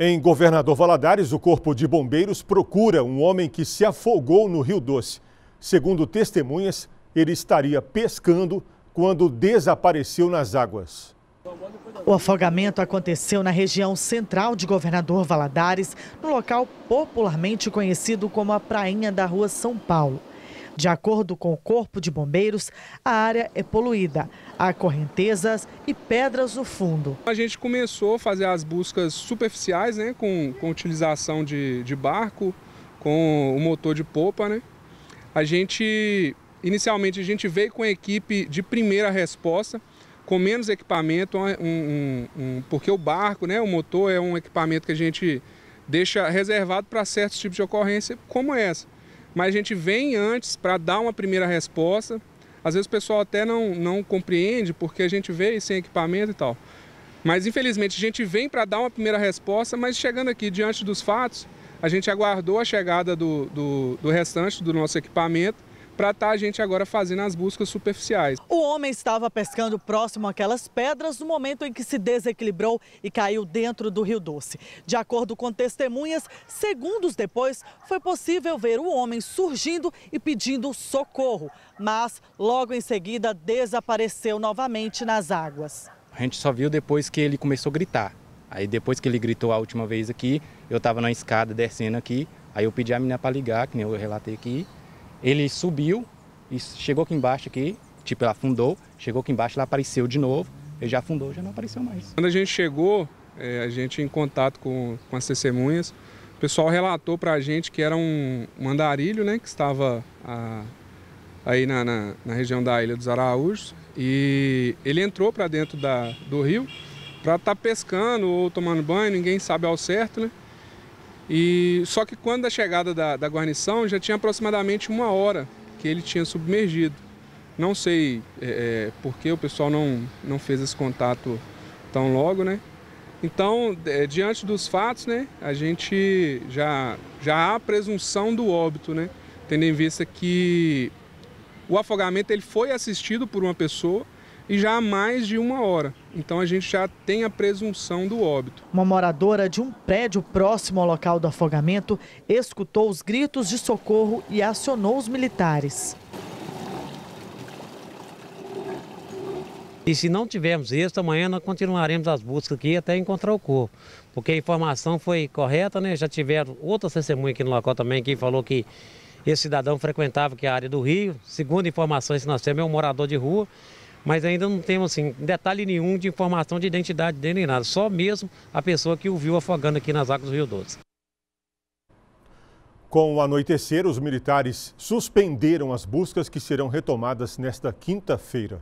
Em Governador Valadares, o Corpo de Bombeiros procura um homem que se afogou no Rio Doce. Segundo testemunhas, ele estaria pescando quando desapareceu nas águas. O afogamento aconteceu na região central de Governador Valadares, no local popularmente conhecido como a Prainha da Rua São Paulo. De acordo com o Corpo de Bombeiros, a área é poluída. Há correntezas e pedras no fundo. A gente começou a fazer as buscas superficiais, né, com, com utilização de, de barco, com o motor de popa, né? A gente inicialmente a gente veio com a equipe de primeira resposta, com menos equipamento, um, um, um, porque o barco, né, o motor é um equipamento que a gente deixa reservado para certos tipos de ocorrência como essa mas a gente vem antes para dar uma primeira resposta. Às vezes o pessoal até não, não compreende porque a gente veio sem equipamento e tal. Mas infelizmente a gente vem para dar uma primeira resposta, mas chegando aqui diante dos fatos, a gente aguardou a chegada do, do, do restante do nosso equipamento para estar tá a gente agora fazendo as buscas superficiais. O homem estava pescando próximo àquelas pedras no momento em que se desequilibrou e caiu dentro do Rio Doce. De acordo com testemunhas, segundos depois foi possível ver o homem surgindo e pedindo socorro, mas logo em seguida desapareceu novamente nas águas. A gente só viu depois que ele começou a gritar. Aí depois que ele gritou a última vez aqui, eu estava na escada descendo aqui, aí eu pedi a menina para ligar, que nem eu relatei aqui, ele subiu e chegou aqui embaixo aqui, tipo, ela afundou, chegou aqui embaixo, ela apareceu de novo, ele já afundou, já não apareceu mais. Quando a gente chegou, é, a gente em contato com, com as testemunhas, o pessoal relatou para a gente que era um, um andarilho, né, que estava a, aí na, na, na, região da Ilha dos Araújos, e ele entrou para dentro da, do rio para estar tá pescando ou tomando banho, ninguém sabe ao certo, né, e só que quando a chegada da, da guarnição já tinha aproximadamente uma hora que ele tinha submergido. Não sei é, é, por que o pessoal não, não fez esse contato tão logo, né? Então, é, diante dos fatos, né, a gente já, já há a presunção do óbito, né? Tendo em vista que o afogamento ele foi assistido por uma pessoa, e já há mais de uma hora. Então a gente já tem a presunção do óbito. Uma moradora de um prédio próximo ao local do afogamento escutou os gritos de socorro e acionou os militares. E se não tivermos isso amanhã nós continuaremos as buscas aqui até encontrar o corpo. Porque a informação foi correta, né? Já tiveram outras testemunhas aqui no local também que falou que esse cidadão frequentava aqui a área do Rio. Segundo informações que nós temos, é um morador de rua mas ainda não temos assim, detalhe nenhum de informação de identidade dele nem nada, só mesmo a pessoa que o viu afogando aqui nas águas do Rio Doce. Com o anoitecer, os militares suspenderam as buscas que serão retomadas nesta quinta-feira.